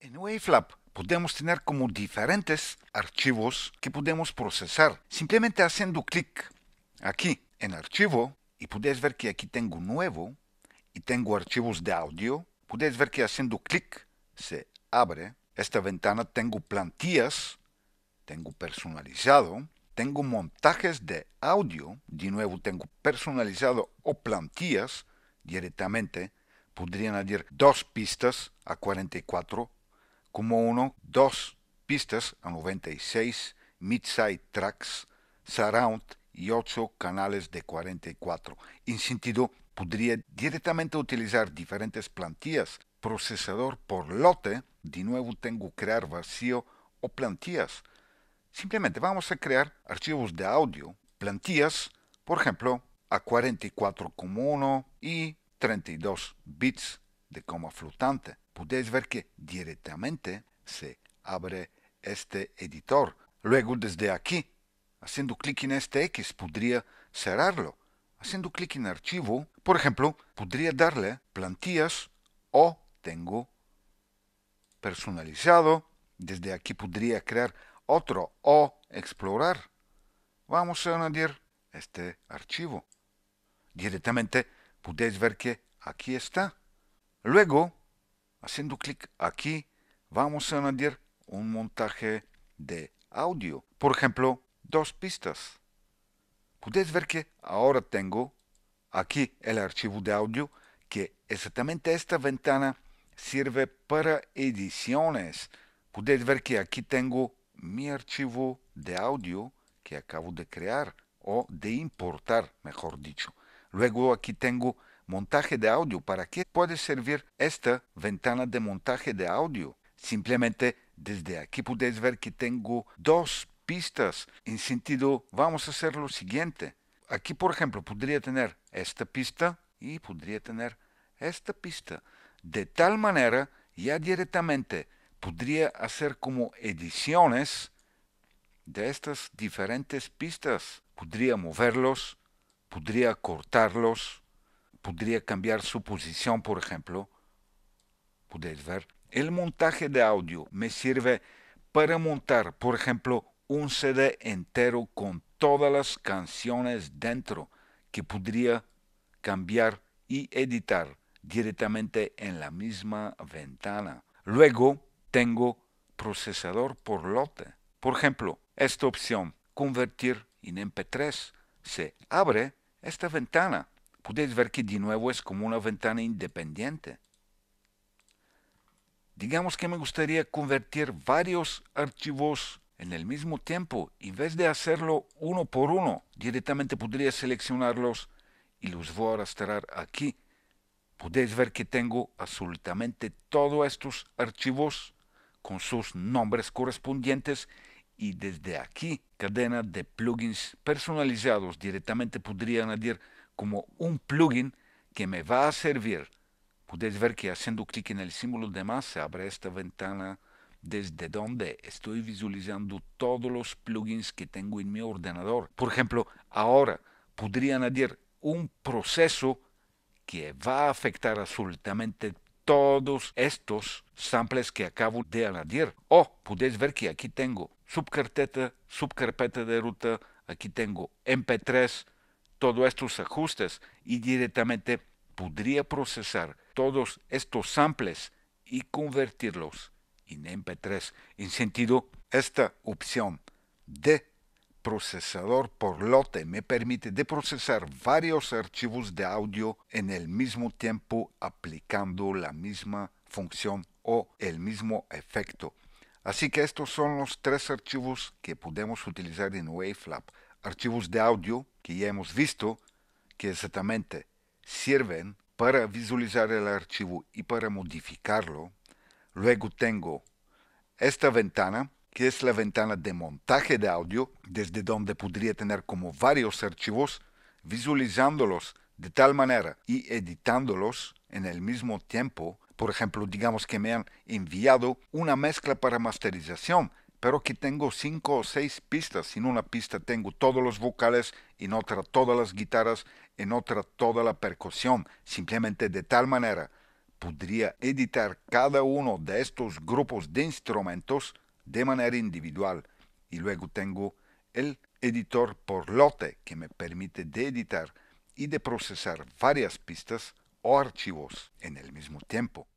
En WaveLab podemos tener como diferentes archivos que podemos procesar simplemente haciendo clic aquí en archivo y podéis ver que aquí tengo nuevo y tengo archivos de audio. Podéis ver que haciendo clic se abre esta ventana. Tengo plantillas, tengo personalizado, tengo montajes de audio. De nuevo tengo personalizado o plantillas directamente. Podrían añadir dos pistas a 44 como uno, dos pistas a 96 mid-side tracks, surround y ocho canales de 44. En sentido, podría directamente utilizar diferentes plantillas, procesador por lote, de nuevo tengo crear vacío o plantillas. Simplemente vamos a crear archivos de audio, plantillas, por ejemplo, a 44,1 y 32 bits como flotante. Podéis ver que directamente se abre este editor. Luego desde aquí, haciendo clic en este X, podría cerrarlo. Haciendo clic en archivo, por ejemplo, podría darle plantillas o tengo personalizado. Desde aquí podría crear otro o explorar. Vamos a añadir este archivo. Directamente podéis ver que aquí está. Luego, haciendo clic aquí, vamos a añadir un montaje de audio. Por ejemplo, dos pistas. ¿Puedes ver que ahora tengo aquí el archivo de audio que exactamente esta ventana sirve para ediciones. ¿Puedes ver que aquí tengo mi archivo de audio que acabo de crear o de importar, mejor dicho. Luego aquí tengo montaje de audio. ¿Para qué puede servir esta ventana de montaje de audio? Simplemente desde aquí podéis ver que tengo dos pistas en sentido vamos a hacer lo siguiente. Aquí, por ejemplo, podría tener esta pista y podría tener esta pista. De tal manera, ya directamente podría hacer como ediciones de estas diferentes pistas. Podría moverlos, podría cortarlos, podría cambiar su posición, por ejemplo. Podéis ver. El montaje de audio me sirve para montar, por ejemplo, un CD entero con todas las canciones dentro que podría cambiar y editar directamente en la misma ventana. Luego tengo procesador por lote. Por ejemplo, esta opción, convertir en MP3, se abre esta ventana Podéis ver que de nuevo es como una ventana independiente. Digamos que me gustaría convertir varios archivos en el mismo tiempo. En vez de hacerlo uno por uno, directamente podría seleccionarlos y los voy a arrastrar aquí. Podéis ver que tengo absolutamente todos estos archivos con sus nombres correspondientes y desde aquí cadena de plugins personalizados directamente podría añadir como un plugin que me va a servir. Puedes ver que haciendo clic en el símbolo de más se abre esta ventana desde donde estoy visualizando todos los plugins que tengo en mi ordenador. Por ejemplo, ahora podría añadir un proceso que va a afectar absolutamente todos estos samples que acabo de añadir. O puedes ver que aquí tengo subcarpeta, subcarpeta de ruta, aquí tengo MP3, todos estos ajustes y directamente podría procesar todos estos samples y convertirlos en MP3 en sentido esta opción de procesador por lote me permite de procesar varios archivos de audio en el mismo tiempo aplicando la misma función o el mismo efecto. Así que estos son los tres archivos que podemos utilizar en WaveLab. Archivos de audio, que ya hemos visto que exactamente sirven para visualizar el archivo y para modificarlo. Luego tengo esta ventana, que es la ventana de montaje de audio, desde donde podría tener como varios archivos, visualizándolos de tal manera y editándolos en el mismo tiempo. Por ejemplo, digamos que me han enviado una mezcla para masterización pero aquí tengo cinco o seis pistas. En una pista tengo todos los vocales, en otra todas las guitarras, en otra toda la percusión. Simplemente de tal manera podría editar cada uno de estos grupos de instrumentos de manera individual. Y luego tengo el editor por lote que me permite de editar y de procesar varias pistas o archivos en el mismo tiempo.